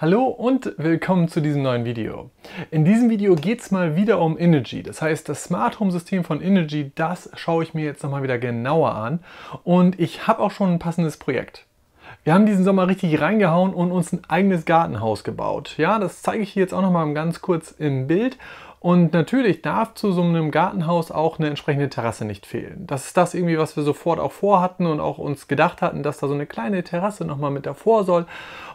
Hallo und willkommen zu diesem neuen Video. In diesem Video geht es mal wieder um Energy. Das heißt, das Smart Home System von Energy, das schaue ich mir jetzt nochmal wieder genauer an. Und ich habe auch schon ein passendes Projekt. Wir haben diesen Sommer richtig reingehauen und uns ein eigenes Gartenhaus gebaut. Ja, das zeige ich hier jetzt auch nochmal ganz kurz im Bild. Und natürlich darf zu so einem Gartenhaus auch eine entsprechende Terrasse nicht fehlen. Das ist das irgendwie, was wir sofort auch vorhatten und auch uns gedacht hatten, dass da so eine kleine Terrasse nochmal mit davor soll.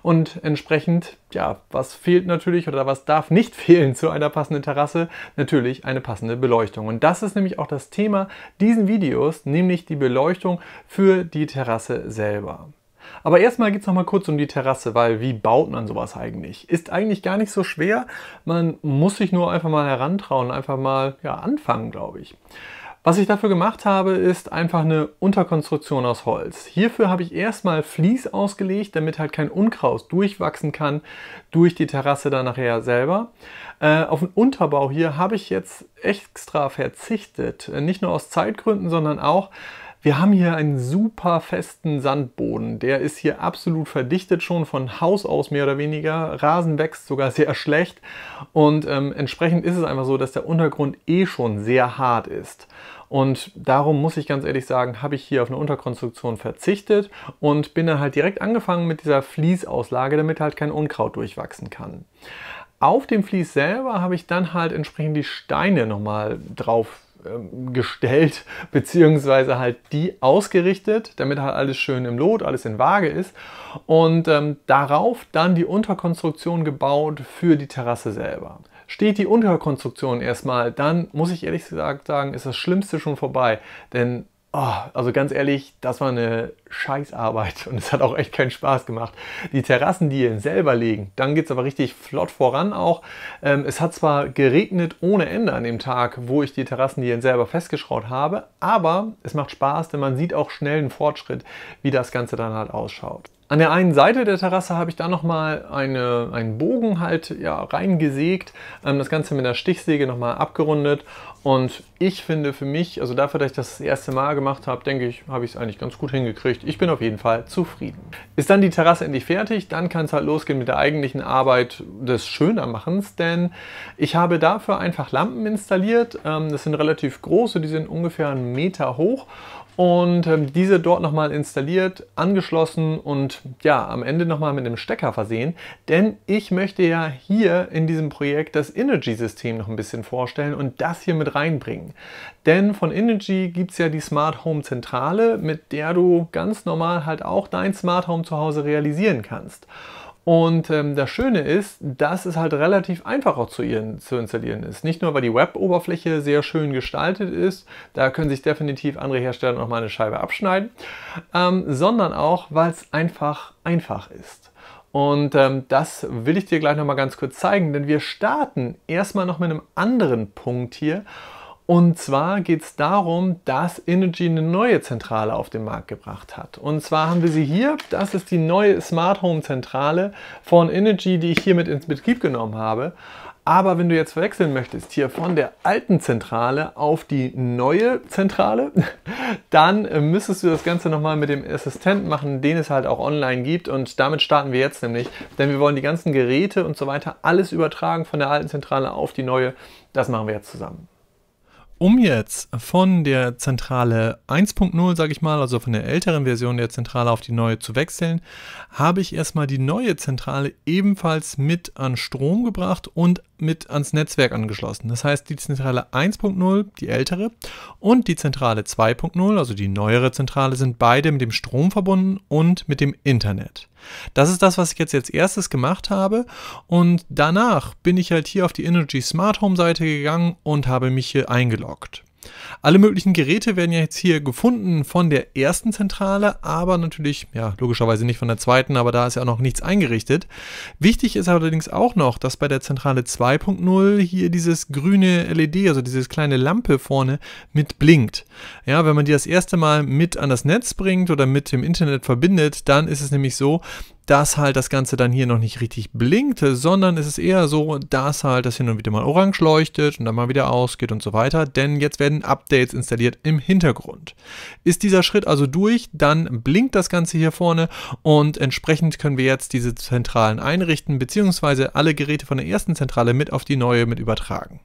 Und entsprechend, ja, was fehlt natürlich oder was darf nicht fehlen zu einer passenden Terrasse? Natürlich eine passende Beleuchtung. Und das ist nämlich auch das Thema diesen Videos, nämlich die Beleuchtung für die Terrasse selber. Aber erstmal geht es nochmal kurz um die Terrasse, weil wie baut man sowas eigentlich? Ist eigentlich gar nicht so schwer. Man muss sich nur einfach mal herantrauen, einfach mal ja, anfangen, glaube ich. Was ich dafür gemacht habe, ist einfach eine Unterkonstruktion aus Holz. Hierfür habe ich erstmal Vlies ausgelegt, damit halt kein Unkraut durchwachsen kann durch die Terrasse dann nachher selber. Äh, auf den Unterbau hier habe ich jetzt extra verzichtet. Nicht nur aus Zeitgründen, sondern auch, wir haben hier einen super festen Sandboden. Der ist hier absolut verdichtet schon von Haus aus mehr oder weniger. Rasen wächst sogar sehr schlecht und ähm, entsprechend ist es einfach so, dass der Untergrund eh schon sehr hart ist. Und darum muss ich ganz ehrlich sagen, habe ich hier auf eine Unterkonstruktion verzichtet und bin dann halt direkt angefangen mit dieser Fließauslage, damit halt kein Unkraut durchwachsen kann. Auf dem Fließ selber habe ich dann halt entsprechend die Steine nochmal drauf ähm, gestellt, beziehungsweise halt die ausgerichtet, damit halt alles schön im Lot, alles in Waage ist. Und ähm, darauf dann die Unterkonstruktion gebaut für die Terrasse selber. Steht die Unterkonstruktion erstmal, dann muss ich ehrlich gesagt sagen, ist das Schlimmste schon vorbei. Denn Oh, also ganz ehrlich, das war eine Scheißarbeit und es hat auch echt keinen Spaß gemacht. Die Terrassen, die ihr selber legen, dann geht es aber richtig flott voran auch. Ähm, es hat zwar geregnet ohne Ende an dem Tag, wo ich die Terrassen, die ihr selber festgeschraubt habe, aber es macht Spaß, denn man sieht auch schnell einen Fortschritt, wie das Ganze dann halt ausschaut. An der einen Seite der Terrasse habe ich da nochmal eine, einen Bogen halt ja, reingesägt, ähm, das Ganze mit einer Stichsäge nochmal abgerundet und ich finde für mich, also dafür, dass ich das das erste Mal gemacht habe, denke ich, habe ich es eigentlich ganz gut hingekriegt. Ich bin auf jeden Fall zufrieden. Ist dann die Terrasse endlich fertig, dann kann es halt losgehen mit der eigentlichen Arbeit des Schönermachens, denn ich habe dafür einfach Lampen installiert. Ähm, das sind relativ große, die sind ungefähr einen Meter hoch und ähm, diese dort nochmal installiert, angeschlossen und ja, am Ende nochmal mit einem Stecker versehen, denn ich möchte ja hier in diesem Projekt das Energy-System noch ein bisschen vorstellen und das hier mit mit reinbringen. Denn von Energy gibt es ja die Smart Home Zentrale, mit der du ganz normal halt auch dein Smart Home zu Hause realisieren kannst. Und ähm, das Schöne ist, dass es halt relativ einfach auch zu, zu installieren ist. Nicht nur, weil die Web-Oberfläche sehr schön gestaltet ist, da können sich definitiv andere Hersteller nochmal eine Scheibe abschneiden, ähm, sondern auch, weil es einfach einfach ist. Und ähm, das will ich dir gleich nochmal ganz kurz zeigen, denn wir starten erstmal noch mit einem anderen Punkt hier. Und zwar geht es darum, dass Energy eine neue Zentrale auf den Markt gebracht hat. Und zwar haben wir sie hier. Das ist die neue Smart Home Zentrale von Energy, die ich hier mit ins Betrieb genommen habe. Aber wenn du jetzt wechseln möchtest, hier von der alten Zentrale auf die neue Zentrale, dann äh, müsstest du das Ganze nochmal mit dem Assistenten machen, den es halt auch online gibt. Und damit starten wir jetzt nämlich, denn wir wollen die ganzen Geräte und so weiter alles übertragen von der alten Zentrale auf die neue. Das machen wir jetzt zusammen um jetzt von der Zentrale 1.0, sage ich mal, also von der älteren Version der Zentrale auf die neue zu wechseln, habe ich erstmal die neue Zentrale ebenfalls mit an Strom gebracht und mit ans Netzwerk angeschlossen. Das heißt, die Zentrale 1.0, die ältere, und die Zentrale 2.0, also die neuere Zentrale, sind beide mit dem Strom verbunden und mit dem Internet. Das ist das, was ich jetzt als erstes gemacht habe. Und danach bin ich halt hier auf die Energy Smart Home Seite gegangen und habe mich hier eingeloggt. Alle möglichen Geräte werden ja jetzt hier gefunden von der ersten Zentrale, aber natürlich, ja, logischerweise nicht von der zweiten, aber da ist ja auch noch nichts eingerichtet. Wichtig ist allerdings auch noch, dass bei der Zentrale 2.0 hier dieses grüne LED, also dieses kleine Lampe vorne mit blinkt. Ja, wenn man die das erste Mal mit an das Netz bringt oder mit dem Internet verbindet, dann ist es nämlich so, dass halt das Ganze dann hier noch nicht richtig blinkt, sondern es ist eher so, dass halt das hin und wieder mal orange leuchtet und dann mal wieder ausgeht und so weiter, denn jetzt werden Updates installiert im Hintergrund. Ist dieser Schritt also durch, dann blinkt das Ganze hier vorne und entsprechend können wir jetzt diese Zentralen einrichten, beziehungsweise alle Geräte von der ersten Zentrale mit auf die neue mit übertragen.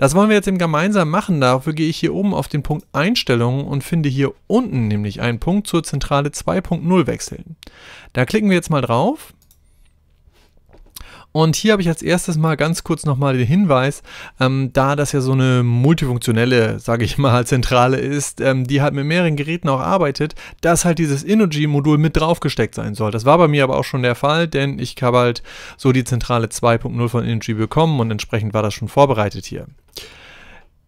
Das wollen wir jetzt eben gemeinsam machen. Dafür gehe ich hier oben auf den Punkt Einstellungen und finde hier unten nämlich einen Punkt zur Zentrale 2.0 wechseln. Da klicken wir jetzt mal drauf und hier habe ich als erstes mal ganz kurz nochmal den Hinweis, ähm, da das ja so eine multifunktionelle, sage ich mal, Zentrale ist, ähm, die halt mit mehreren Geräten auch arbeitet, dass halt dieses Energy-Modul mit draufgesteckt sein soll. Das war bei mir aber auch schon der Fall, denn ich habe halt so die Zentrale 2.0 von Energy bekommen und entsprechend war das schon vorbereitet hier.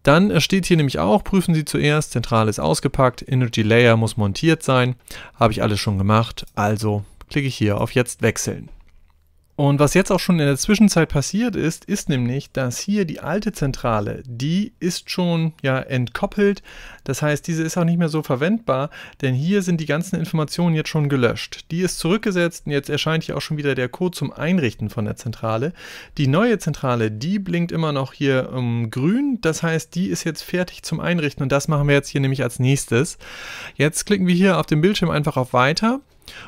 Dann steht hier nämlich auch, prüfen Sie zuerst, Zentrale ist ausgepackt, Energy Layer muss montiert sein, habe ich alles schon gemacht, also klicke ich hier auf Jetzt wechseln. Und was jetzt auch schon in der Zwischenzeit passiert ist, ist nämlich, dass hier die alte Zentrale, die ist schon ja entkoppelt. Das heißt, diese ist auch nicht mehr so verwendbar, denn hier sind die ganzen Informationen jetzt schon gelöscht. Die ist zurückgesetzt und jetzt erscheint hier auch schon wieder der Code zum Einrichten von der Zentrale. Die neue Zentrale, die blinkt immer noch hier ähm, grün. Das heißt, die ist jetzt fertig zum Einrichten und das machen wir jetzt hier nämlich als nächstes. Jetzt klicken wir hier auf dem Bildschirm einfach auf Weiter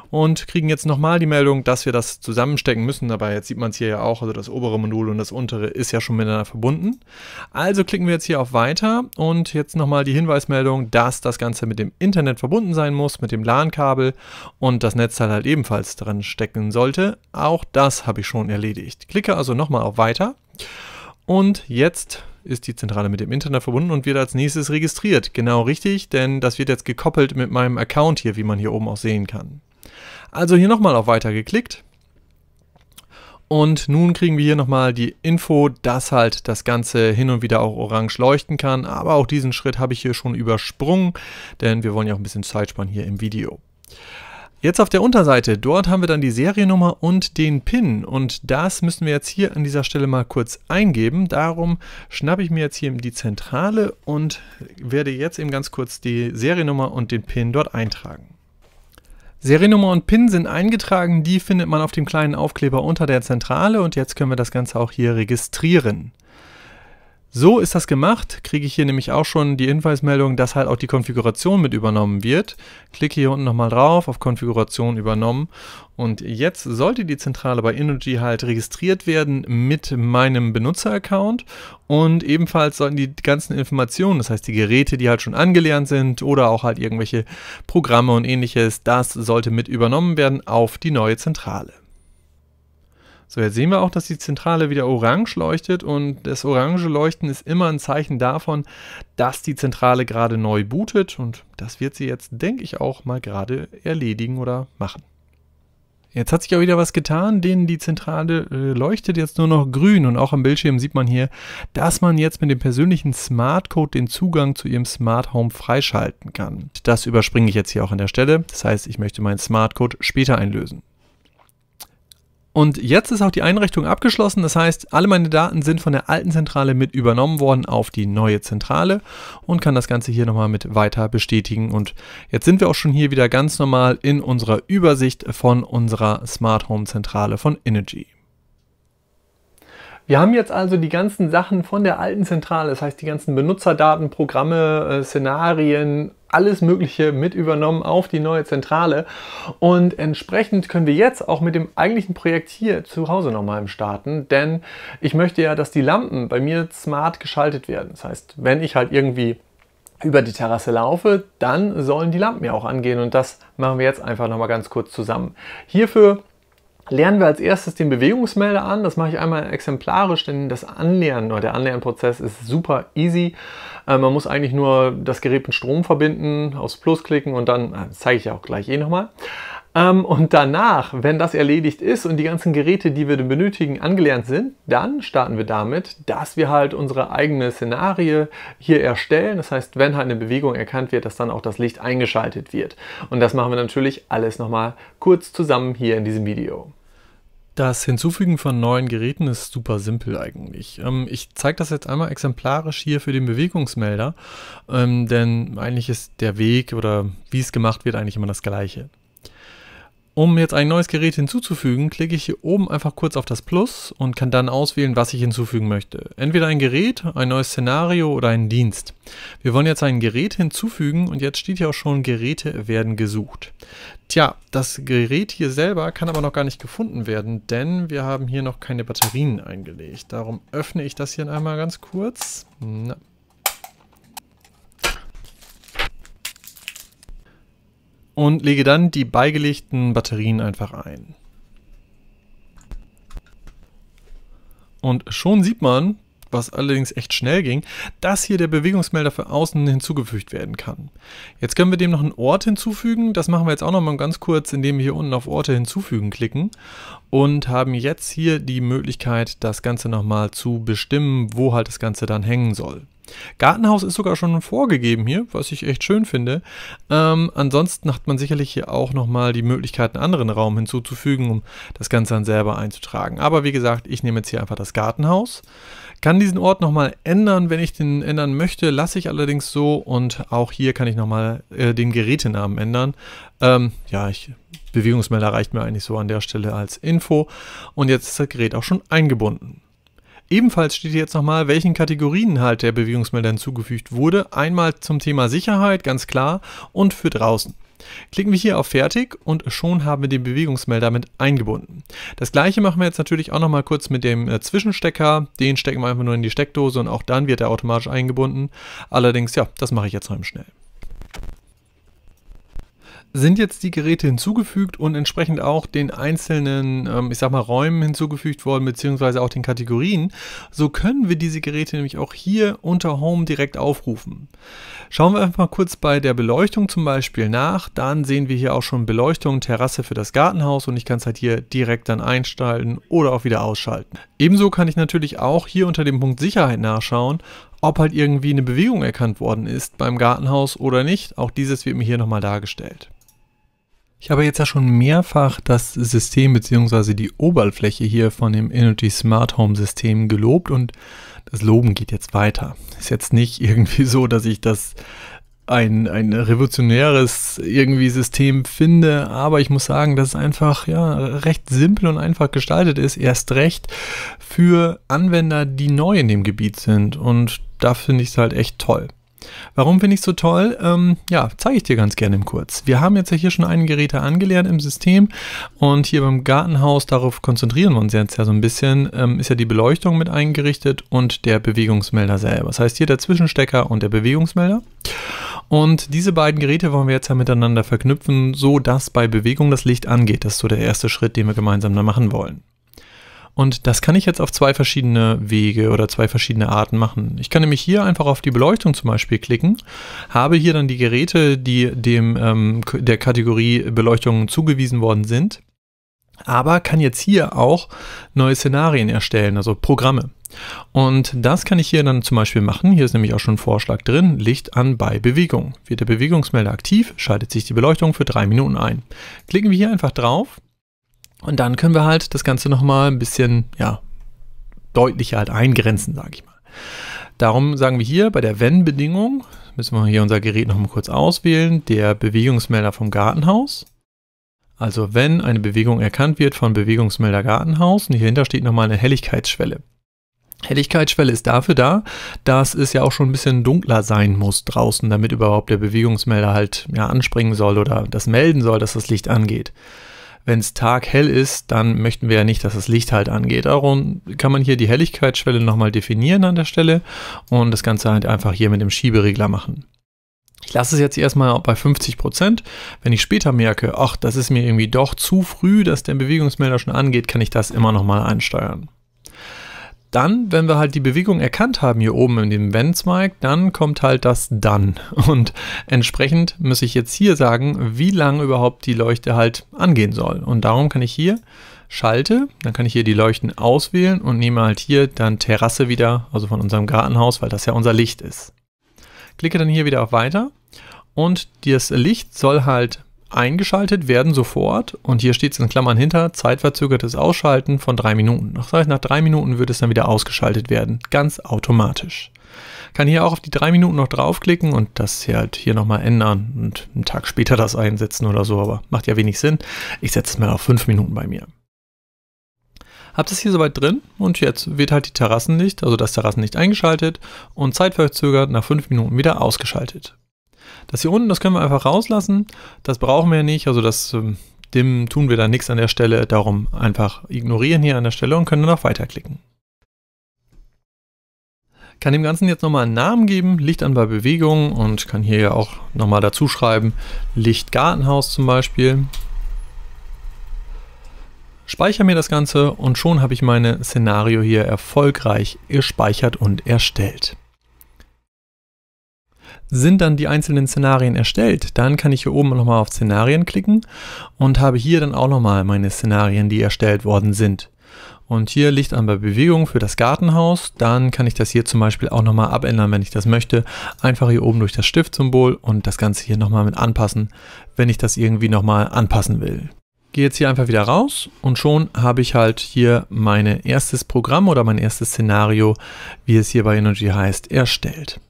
und kriegen jetzt nochmal die Meldung, dass wir das zusammenstecken müssen. Aber jetzt sieht man es hier ja auch, also das obere Modul und das untere ist ja schon miteinander verbunden. Also klicken wir jetzt hier auf Weiter und jetzt nochmal die Hinweismeldung, dass das Ganze mit dem Internet verbunden sein muss, mit dem LAN-Kabel und das Netzteil halt ebenfalls dran stecken sollte. Auch das habe ich schon erledigt. Klicke also nochmal auf Weiter und jetzt ist die Zentrale mit dem Internet verbunden und wird als nächstes registriert. Genau richtig, denn das wird jetzt gekoppelt mit meinem Account hier, wie man hier oben auch sehen kann. Also hier nochmal auf Weiter geklickt. Und nun kriegen wir hier nochmal die Info, dass halt das Ganze hin und wieder auch orange leuchten kann. Aber auch diesen Schritt habe ich hier schon übersprungen, denn wir wollen ja auch ein bisschen Zeit sparen hier im Video. Jetzt auf der Unterseite, dort haben wir dann die Seriennummer und den PIN und das müssen wir jetzt hier an dieser Stelle mal kurz eingeben. Darum schnappe ich mir jetzt hier die Zentrale und werde jetzt eben ganz kurz die Seriennummer und den PIN dort eintragen. Seriennummer und PIN sind eingetragen, die findet man auf dem kleinen Aufkleber unter der Zentrale und jetzt können wir das Ganze auch hier registrieren. So ist das gemacht, kriege ich hier nämlich auch schon die Hinweismeldung, dass halt auch die Konfiguration mit übernommen wird. Klicke hier unten nochmal drauf auf Konfiguration übernommen und jetzt sollte die Zentrale bei Energy halt registriert werden mit meinem Benutzeraccount und ebenfalls sollten die ganzen Informationen, das heißt die Geräte, die halt schon angelernt sind oder auch halt irgendwelche Programme und ähnliches, das sollte mit übernommen werden auf die neue Zentrale. So, jetzt sehen wir auch, dass die Zentrale wieder orange leuchtet und das orange Leuchten ist immer ein Zeichen davon, dass die Zentrale gerade neu bootet und das wird sie jetzt, denke ich, auch mal gerade erledigen oder machen. Jetzt hat sich auch wieder was getan, denn die Zentrale äh, leuchtet jetzt nur noch grün und auch am Bildschirm sieht man hier, dass man jetzt mit dem persönlichen Smart Code den Zugang zu ihrem Smart Home freischalten kann. Das überspringe ich jetzt hier auch an der Stelle. Das heißt, ich möchte meinen Smart Code später einlösen. Und jetzt ist auch die Einrichtung abgeschlossen. Das heißt, alle meine Daten sind von der alten Zentrale mit übernommen worden auf die neue Zentrale und kann das Ganze hier nochmal mit weiter bestätigen. Und jetzt sind wir auch schon hier wieder ganz normal in unserer Übersicht von unserer Smart Home Zentrale von Energy. Wir haben jetzt also die ganzen Sachen von der alten Zentrale, das heißt die ganzen Benutzerdaten, Programme, äh, Szenarien alles Mögliche mit übernommen auf die neue Zentrale. Und entsprechend können wir jetzt auch mit dem eigentlichen Projekt hier zu Hause nochmal starten, denn ich möchte ja, dass die Lampen bei mir smart geschaltet werden. Das heißt, wenn ich halt irgendwie über die Terrasse laufe, dann sollen die Lampen ja auch angehen und das machen wir jetzt einfach nochmal ganz kurz zusammen. Hierfür lernen wir als erstes den Bewegungsmelder an. Das mache ich einmal exemplarisch, denn das Anlernen oder der Anlernprozess ist super easy. Äh, man muss eigentlich nur das Gerät mit Strom verbinden, aufs Plus klicken und dann, äh, zeige ich ja auch gleich eh nochmal. Ähm, und danach, wenn das erledigt ist und die ganzen Geräte, die wir benötigen, angelernt sind, dann starten wir damit, dass wir halt unsere eigene Szenarie hier erstellen. Das heißt, wenn halt eine Bewegung erkannt wird, dass dann auch das Licht eingeschaltet wird. Und das machen wir natürlich alles nochmal kurz zusammen hier in diesem Video. Das Hinzufügen von neuen Geräten ist super simpel eigentlich. Ähm, ich zeige das jetzt einmal exemplarisch hier für den Bewegungsmelder, ähm, denn eigentlich ist der Weg oder wie es gemacht wird eigentlich immer das gleiche. Um jetzt ein neues Gerät hinzuzufügen, klicke ich hier oben einfach kurz auf das Plus und kann dann auswählen, was ich hinzufügen möchte. Entweder ein Gerät, ein neues Szenario oder einen Dienst. Wir wollen jetzt ein Gerät hinzufügen und jetzt steht hier auch schon, Geräte werden gesucht. Tja, das Gerät hier selber kann aber noch gar nicht gefunden werden, denn wir haben hier noch keine Batterien eingelegt. Darum öffne ich das hier einmal ganz kurz. Na. und lege dann die beigelegten Batterien einfach ein. Und schon sieht man, was allerdings echt schnell ging, dass hier der Bewegungsmelder für außen hinzugefügt werden kann. Jetzt können wir dem noch einen Ort hinzufügen. Das machen wir jetzt auch noch mal ganz kurz, indem wir hier unten auf Orte hinzufügen klicken und haben jetzt hier die Möglichkeit, das Ganze noch mal zu bestimmen, wo halt das Ganze dann hängen soll. Gartenhaus ist sogar schon vorgegeben hier, was ich echt schön finde. Ähm, ansonsten hat man sicherlich hier auch nochmal die Möglichkeit, einen anderen Raum hinzuzufügen, um das Ganze dann selber einzutragen. Aber wie gesagt, ich nehme jetzt hier einfach das Gartenhaus. Kann diesen Ort nochmal ändern, wenn ich den ändern möchte, lasse ich allerdings so. Und auch hier kann ich nochmal äh, den Gerätenamen ändern. Ähm, ja, ich, Bewegungsmelder reicht mir eigentlich so an der Stelle als Info. Und jetzt ist das Gerät auch schon eingebunden. Ebenfalls steht hier jetzt nochmal, welchen Kategorien halt der Bewegungsmelder hinzugefügt wurde. Einmal zum Thema Sicherheit, ganz klar, und für draußen. Klicken wir hier auf Fertig und schon haben wir den Bewegungsmelder mit eingebunden. Das gleiche machen wir jetzt natürlich auch nochmal kurz mit dem äh, Zwischenstecker. Den stecken wir einfach nur in die Steckdose und auch dann wird er automatisch eingebunden. Allerdings, ja, das mache ich jetzt noch eben schnell sind jetzt die Geräte hinzugefügt und entsprechend auch den einzelnen, ähm, ich sag mal, Räumen hinzugefügt worden, beziehungsweise auch den Kategorien. So können wir diese Geräte nämlich auch hier unter Home direkt aufrufen. Schauen wir einfach mal kurz bei der Beleuchtung zum Beispiel nach. Dann sehen wir hier auch schon Beleuchtung, Terrasse für das Gartenhaus und ich kann es halt hier direkt dann einschalten oder auch wieder ausschalten. Ebenso kann ich natürlich auch hier unter dem Punkt Sicherheit nachschauen, ob halt irgendwie eine Bewegung erkannt worden ist beim Gartenhaus oder nicht. Auch dieses wird mir hier nochmal dargestellt. Ich habe jetzt ja schon mehrfach das System bzw. die Oberfläche hier von dem Energy Smart Home System gelobt und das Loben geht jetzt weiter. Ist jetzt nicht irgendwie so, dass ich das ein, ein revolutionäres irgendwie System finde, aber ich muss sagen, dass es einfach ja recht simpel und einfach gestaltet ist, erst recht für Anwender, die neu in dem Gebiet sind und da finde ich es halt echt toll. Warum finde ich es so toll? Ähm, ja, zeige ich dir ganz gerne im Kurz. Wir haben jetzt ja hier schon einen Geräte angelernt im System und hier beim Gartenhaus, darauf konzentrieren wir uns jetzt ja so ein bisschen, ähm, ist ja die Beleuchtung mit eingerichtet und der Bewegungsmelder selber. Das heißt hier der Zwischenstecker und der Bewegungsmelder. Und diese beiden Geräte wollen wir jetzt ja miteinander verknüpfen, so dass bei Bewegung das Licht angeht. Das ist so der erste Schritt, den wir gemeinsam da machen wollen. Und das kann ich jetzt auf zwei verschiedene Wege oder zwei verschiedene Arten machen. Ich kann nämlich hier einfach auf die Beleuchtung zum Beispiel klicken, habe hier dann die Geräte, die dem ähm, der Kategorie Beleuchtung zugewiesen worden sind, aber kann jetzt hier auch neue Szenarien erstellen, also Programme. Und das kann ich hier dann zum Beispiel machen. Hier ist nämlich auch schon ein Vorschlag drin. Licht an bei Bewegung. Wird der Bewegungsmelder aktiv, schaltet sich die Beleuchtung für drei Minuten ein. Klicken wir hier einfach drauf und dann können wir halt das Ganze nochmal ein bisschen, ja, deutlicher halt eingrenzen, sage ich mal. Darum sagen wir hier bei der Wenn-Bedingung, müssen wir hier unser Gerät nochmal kurz auswählen, der Bewegungsmelder vom Gartenhaus. Also wenn eine Bewegung erkannt wird von Bewegungsmelder Gartenhaus und hier hinter steht nochmal eine Helligkeitsschwelle. Helligkeitsschwelle ist dafür da, dass es ja auch schon ein bisschen dunkler sein muss draußen, damit überhaupt der Bewegungsmelder halt ja, anspringen soll oder das melden soll, dass das Licht angeht wenn es taghell ist, dann möchten wir ja nicht, dass das Licht halt angeht. Darum kann man hier die Helligkeitsschwelle nochmal definieren an der Stelle und das Ganze halt einfach hier mit dem Schieberegler machen. Ich lasse es jetzt erstmal bei 50 Prozent. Wenn ich später merke, ach, das ist mir irgendwie doch zu früh, dass der Bewegungsmelder schon angeht, kann ich das immer nochmal einsteuern dann, wenn wir halt die Bewegung erkannt haben hier oben in dem Wenn-Zweig, dann kommt halt das Dann. Und entsprechend muss ich jetzt hier sagen, wie lange überhaupt die Leuchte halt angehen soll. Und darum kann ich hier schalte, dann kann ich hier die Leuchten auswählen und nehme halt hier dann Terrasse wieder, also von unserem Gartenhaus, weil das ja unser Licht ist. Klicke dann hier wieder auf Weiter und das Licht soll halt eingeschaltet werden sofort und hier steht es in Klammern hinter, zeitverzögertes Ausschalten von drei Minuten. Das heißt, nach drei Minuten wird es dann wieder ausgeschaltet werden, ganz automatisch. Kann hier auch auf die drei Minuten noch draufklicken und das hier halt hier nochmal ändern und einen Tag später das einsetzen oder so, aber macht ja wenig Sinn. Ich setze es mal auf fünf Minuten bei mir. Habt es hier soweit drin und jetzt wird halt die Terrassenlicht, also das Terrassenlicht eingeschaltet und zeitverzögert nach fünf Minuten wieder ausgeschaltet. Das hier unten, das können wir einfach rauslassen. Das brauchen wir nicht, also das ähm, dem tun wir da nichts an der Stelle. Darum einfach ignorieren hier an der Stelle und können dann auch weiterklicken. Kann dem Ganzen jetzt nochmal einen Namen geben, Licht an bei Bewegung und kann hier ja auch nochmal dazu schreiben, Licht zum Beispiel. Speichere mir das Ganze und schon habe ich meine Szenario hier erfolgreich gespeichert und erstellt sind dann die einzelnen Szenarien erstellt. Dann kann ich hier oben nochmal auf Szenarien klicken und habe hier dann auch nochmal meine Szenarien, die erstellt worden sind. Und hier liegt an bei Bewegung für das Gartenhaus. Dann kann ich das hier zum Beispiel auch nochmal abändern, wenn ich das möchte. Einfach hier oben durch das Stiftsymbol und das Ganze hier nochmal mit anpassen, wenn ich das irgendwie nochmal anpassen will gehe jetzt hier einfach wieder raus und schon habe ich halt hier mein erstes Programm oder mein erstes Szenario, wie es hier bei Energy heißt, erstellt.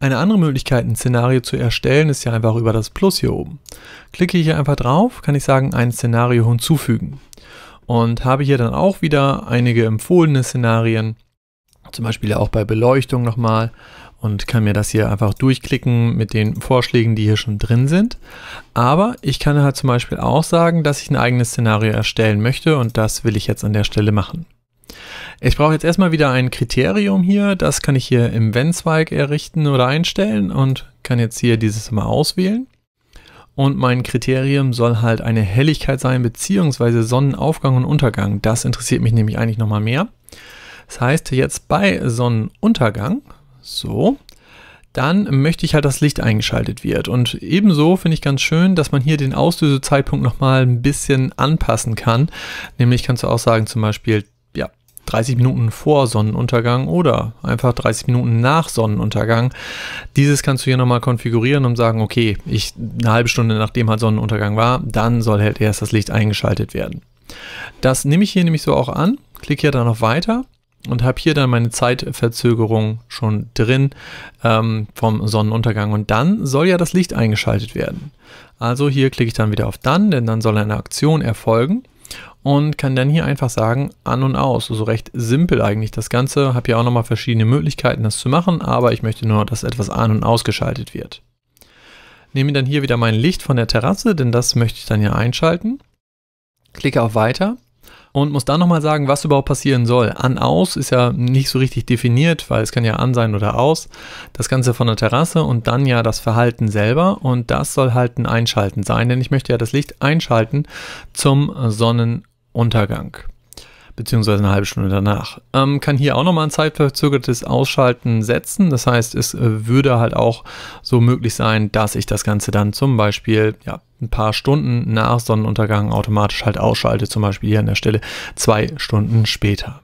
Eine andere Möglichkeit, ein Szenario zu erstellen, ist ja einfach über das Plus hier oben. Klicke ich hier einfach drauf, kann ich sagen, ein Szenario hinzufügen. Und habe hier dann auch wieder einige empfohlene Szenarien, zum Beispiel auch bei Beleuchtung nochmal und kann mir das hier einfach durchklicken mit den Vorschlägen, die hier schon drin sind. Aber ich kann halt zum Beispiel auch sagen, dass ich ein eigenes Szenario erstellen möchte und das will ich jetzt an der Stelle machen. Ich brauche jetzt erstmal wieder ein Kriterium hier. Das kann ich hier im Wenn-Zweig errichten oder einstellen und kann jetzt hier dieses mal auswählen. Und mein Kriterium soll halt eine Helligkeit sein, beziehungsweise Sonnenaufgang und Untergang. Das interessiert mich nämlich eigentlich nochmal mehr. Das heißt, jetzt bei Sonnenuntergang, so, dann möchte ich halt, dass Licht eingeschaltet wird. Und ebenso finde ich ganz schön, dass man hier den Auslösezeitpunkt nochmal ein bisschen anpassen kann. Nämlich kannst du auch sagen, zum Beispiel 30 Minuten vor Sonnenuntergang oder einfach 30 Minuten nach Sonnenuntergang. Dieses kannst du hier nochmal konfigurieren und sagen, okay, ich eine halbe Stunde nachdem halt Sonnenuntergang war, dann soll halt erst das Licht eingeschaltet werden. Das nehme ich hier nämlich so auch an, klicke hier dann noch Weiter und habe hier dann meine Zeitverzögerung schon drin ähm, vom Sonnenuntergang und dann soll ja das Licht eingeschaltet werden. Also hier klicke ich dann wieder auf Dann, denn dann soll eine Aktion erfolgen und kann dann hier einfach sagen an und aus. So also recht simpel eigentlich das Ganze. Habe hier auch nochmal verschiedene Möglichkeiten, das zu machen, aber ich möchte nur, dass etwas an und ausgeschaltet wird. Nehme dann hier wieder mein Licht von der Terrasse, denn das möchte ich dann hier einschalten. Klicke auf Weiter und muss dann nochmal sagen, was überhaupt passieren soll. An-Aus ist ja nicht so richtig definiert, weil es kann ja an sein oder aus. Das Ganze von der Terrasse und dann ja das Verhalten selber und das soll halt ein Einschalten sein, denn ich möchte ja das Licht einschalten zum Sonnenuntergang beziehungsweise eine halbe Stunde danach. Ähm, kann hier auch nochmal ein zeitverzögertes Ausschalten setzen. Das heißt, es äh, würde halt auch so möglich sein, dass ich das Ganze dann zum Beispiel ja, ein paar Stunden nach Sonnenuntergang automatisch halt ausschalte, zum Beispiel hier an der Stelle zwei Stunden später.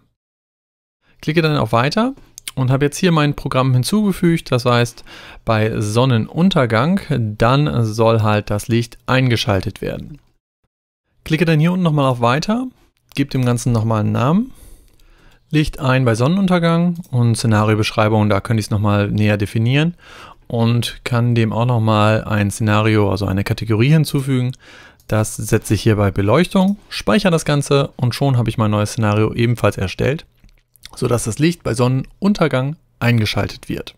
Klicke dann auf Weiter und habe jetzt hier mein Programm hinzugefügt. Das heißt, bei Sonnenuntergang, dann soll halt das Licht eingeschaltet werden. Klicke dann hier unten nochmal auf Weiter gibt dem Ganzen nochmal einen Namen, Licht ein bei Sonnenuntergang und Szenariobeschreibung, da könnte ich es nochmal näher definieren und kann dem auch nochmal ein Szenario, also eine Kategorie hinzufügen. Das setze ich hier bei Beleuchtung, speichere das Ganze und schon habe ich mein neues Szenario ebenfalls erstellt, sodass das Licht bei Sonnenuntergang eingeschaltet wird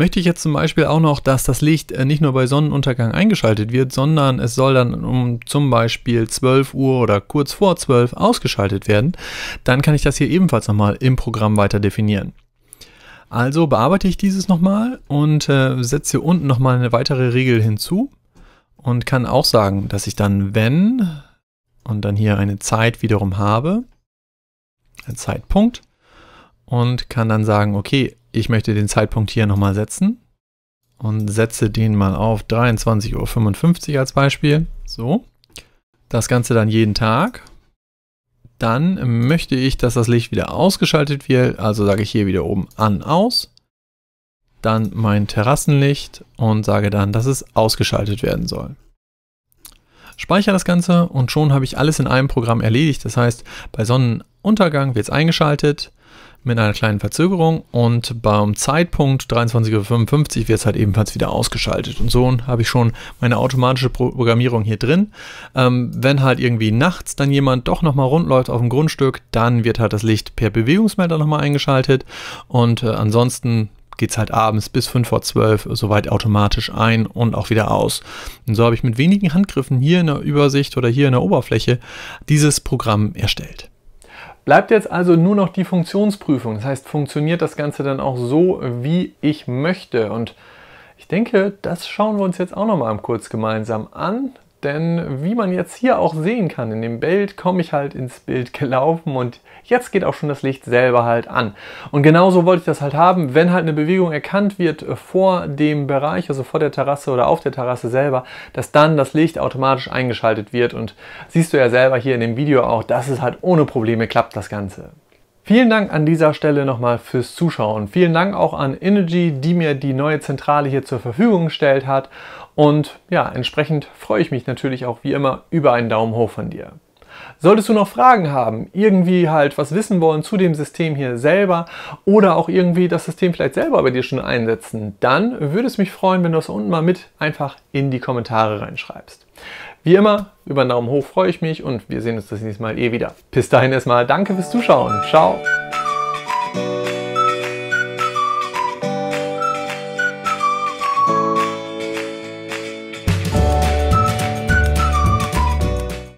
möchte ich jetzt zum Beispiel auch noch, dass das Licht äh, nicht nur bei Sonnenuntergang eingeschaltet wird, sondern es soll dann um zum Beispiel 12 Uhr oder kurz vor 12 Uhr ausgeschaltet werden, dann kann ich das hier ebenfalls nochmal im Programm weiter definieren. Also bearbeite ich dieses nochmal und äh, setze hier unten nochmal eine weitere Regel hinzu und kann auch sagen, dass ich dann wenn und dann hier eine Zeit wiederum habe, ein Zeitpunkt und kann dann sagen, okay, ich möchte den Zeitpunkt hier nochmal setzen und setze den mal auf 23.55 Uhr als Beispiel. So. Das Ganze dann jeden Tag. Dann möchte ich, dass das Licht wieder ausgeschaltet wird. Also sage ich hier wieder oben an, aus. Dann mein Terrassenlicht und sage dann, dass es ausgeschaltet werden soll. Speichere das Ganze und schon habe ich alles in einem Programm erledigt. Das heißt, bei Sonnenuntergang wird es eingeschaltet mit einer kleinen Verzögerung und beim Zeitpunkt 23.55 Uhr wird es halt ebenfalls wieder ausgeschaltet. Und so habe ich schon meine automatische Programmierung hier drin. Ähm, wenn halt irgendwie nachts dann jemand doch nochmal rundläuft auf dem Grundstück, dann wird halt das Licht per Bewegungsmelder nochmal eingeschaltet und äh, ansonsten geht es halt abends bis 5 vor 12 soweit automatisch ein und auch wieder aus. Und so habe ich mit wenigen Handgriffen hier in der Übersicht oder hier in der Oberfläche dieses Programm erstellt. Bleibt jetzt also nur noch die Funktionsprüfung. Das heißt, funktioniert das Ganze dann auch so, wie ich möchte? Und ich denke, das schauen wir uns jetzt auch noch mal kurz gemeinsam an denn wie man jetzt hier auch sehen kann in dem Bild, komme ich halt ins Bild gelaufen und jetzt geht auch schon das Licht selber halt an. Und genauso wollte ich das halt haben, wenn halt eine Bewegung erkannt wird vor dem Bereich, also vor der Terrasse oder auf der Terrasse selber, dass dann das Licht automatisch eingeschaltet wird und siehst du ja selber hier in dem Video auch, dass es halt ohne Probleme klappt, das Ganze. Vielen Dank an dieser Stelle nochmal fürs Zuschauen. Vielen Dank auch an Energy, die mir die neue Zentrale hier zur Verfügung gestellt hat. Und ja, entsprechend freue ich mich natürlich auch wie immer über einen Daumen hoch von dir. Solltest du noch Fragen haben, irgendwie halt was wissen wollen zu dem System hier selber oder auch irgendwie das System vielleicht selber bei dir schon einsetzen, dann würde es mich freuen, wenn du es unten mal mit einfach in die Kommentare reinschreibst. Wie immer, über einen Daumen hoch freue ich mich und wir sehen uns das nächste Mal eh wieder. Bis dahin erstmal, danke fürs Zuschauen. Ciao.